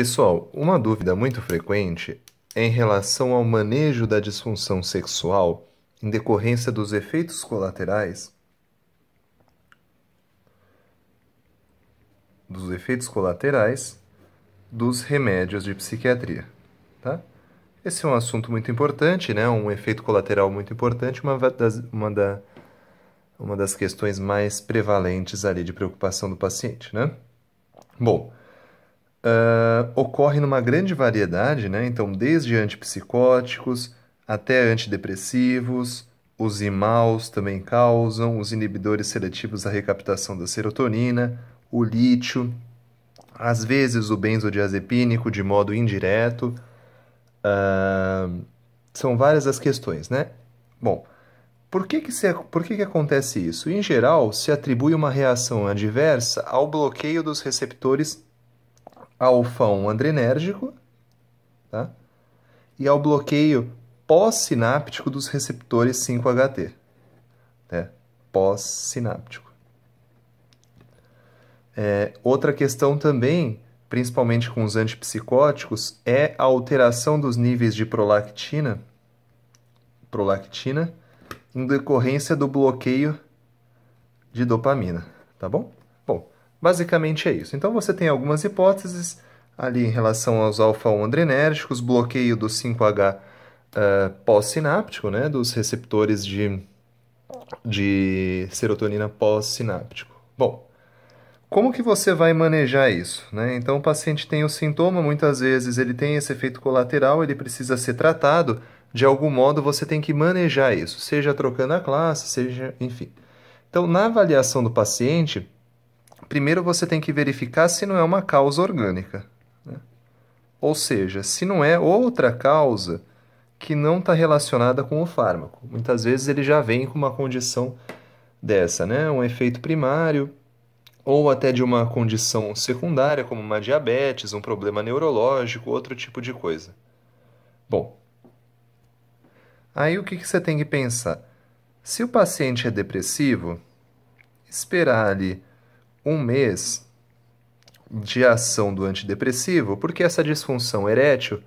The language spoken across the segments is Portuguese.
Pessoal, uma dúvida muito frequente é em relação ao manejo da disfunção sexual em decorrência dos efeitos colaterais dos efeitos colaterais dos remédios de psiquiatria, tá? Esse é um assunto muito importante, né? Um efeito colateral muito importante, uma das, uma, da, uma das questões mais prevalentes ali de preocupação do paciente, né? Bom, uh, ocorre numa grande variedade, né? Então, desde antipsicóticos até antidepressivos, os imaus também causam, os inibidores seletivos da recaptação da serotonina, o lítio, às vezes o benzodiazepínico de modo indireto. Uh, são várias as questões, né? Bom, por que que, se, por que que acontece isso? Em geral, se atribui uma reação adversa ao bloqueio dos receptores alfa 1, adrenérgico tá? e ao bloqueio pós-sináptico dos receptores 5-HT. Né? Pós-sináptico. É, outra questão também, principalmente com os antipsicóticos, é a alteração dos níveis de prolactina, prolactina em decorrência do bloqueio de dopamina, tá bom? Basicamente é isso. Então você tem algumas hipóteses ali em relação aos alfa-1 adrenérgicos, bloqueio do 5H uh, eh, pós-sináptico, né, dos receptores de, de serotonina pós-sináptico. Bom, como que você vai manejar isso? Né? Então o paciente tem o sintoma, muitas vezes ele tem esse efeito colateral, ele precisa ser tratado, de algum modo você tem que manejar isso, seja trocando a classe, seja, enfim. Então, na avaliação do paciente, primeiro você tem que verificar se não é uma causa orgânica. Né? Ou seja, se não é outra causa que não está relacionada com o fármaco. Muitas vezes ele já vem com uma condição dessa, né? um efeito primário, ou até de uma condição secundária, como uma diabetes, um problema neurológico, outro tipo de coisa. Bom, aí o que, que você tem que pensar? Se o paciente é depressivo, esperar ali um mês de ação do antidepressivo, porque essa disfunção erétil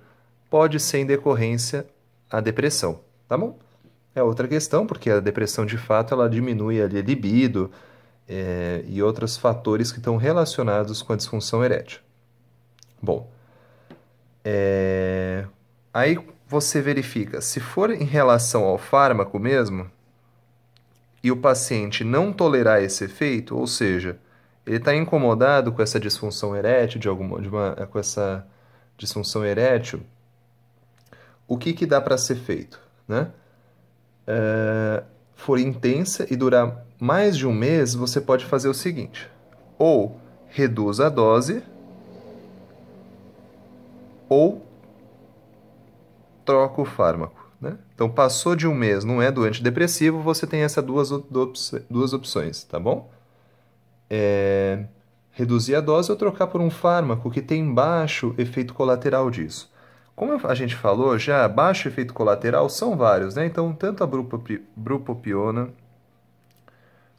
pode ser em decorrência à depressão, tá bom? É outra questão, porque a depressão de fato ela diminui a libido é, e outros fatores que estão relacionados com a disfunção erétil. Bom, é, aí você verifica se for em relação ao fármaco mesmo e o paciente não tolerar esse efeito, ou seja, ele está incomodado com essa disfunção erétil, de alguma, de uma, eh, com essa disfunção erétil, o que, que dá para ser feito? Né? Eh, for intensa e durar mais de um mês, você pode fazer o seguinte: ou reduz a dose, ou troca o fármaco. Né? Então, passou de um mês, não é do antidepressivo, você tem essas duas, duas opções, tá bom? é, reduzir a dose ou trocar por um fármaco que tem baixo efeito colateral disso. Como a gente falou já, baixo efeito colateral são vários, né? Então, tanto a brupopiona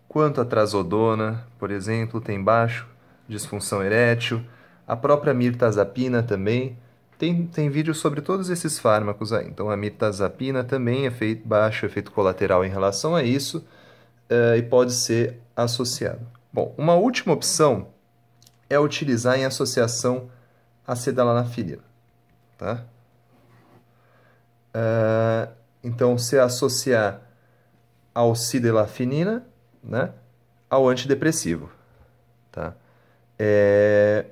quanto a trazodona, por exemplo, tem baixo, disfunção erétil. A própria mirtazapina também. Tem, tem vídeo sobre todos esses fármacos aí. Então, a mirtazapina também é feito, baixo efeito colateral em relação a isso uh, e pode ser associado. Bom, uma última opção é utilizar em associação a cedalanafilina. Tá? Uh, então, se associar ao sidelafinina, né, ao antidepressivo. Tá? É,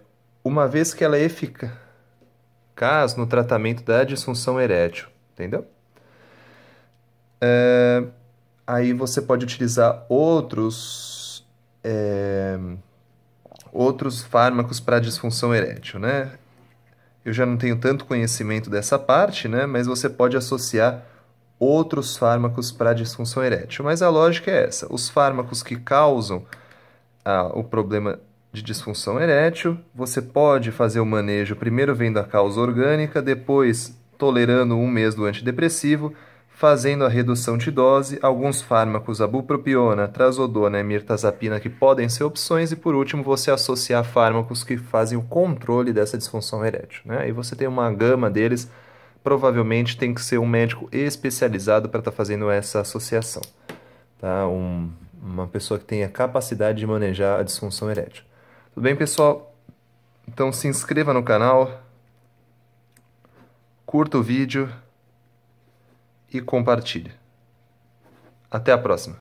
uma vez que ela é eficaz no tratamento da disfunção erétil, entendeu? É, aí você pode utilizar outros é, outros fármacos para disfunção erétil, né? Eu já não tenho tanto conhecimento dessa parte, né? Mas você pode associar outros fármacos para disfunção erétil. Mas a lógica é essa: os fármacos que causam ah, o problema de disfunção erétil, você pode fazer o manejo primeiro vendo a causa orgânica, depois tolerando um mês do antidepressivo fazendo a redução de dose, alguns fármacos a bupropiona, trazodona e mirtazapina que podem ser opções e por último você associar fármacos que fazem o controle dessa disfunção erétil, né? E você tem uma gama deles, provavelmente tem que ser um médico especializado para estar tá fazendo essa associação, tá? Um, uma pessoa que tenha capacidade de manejar a disfunção erétil. Tudo bem, pessoal? Então se inscreva no canal, curta o vídeo e compartilhe. Até a próxima!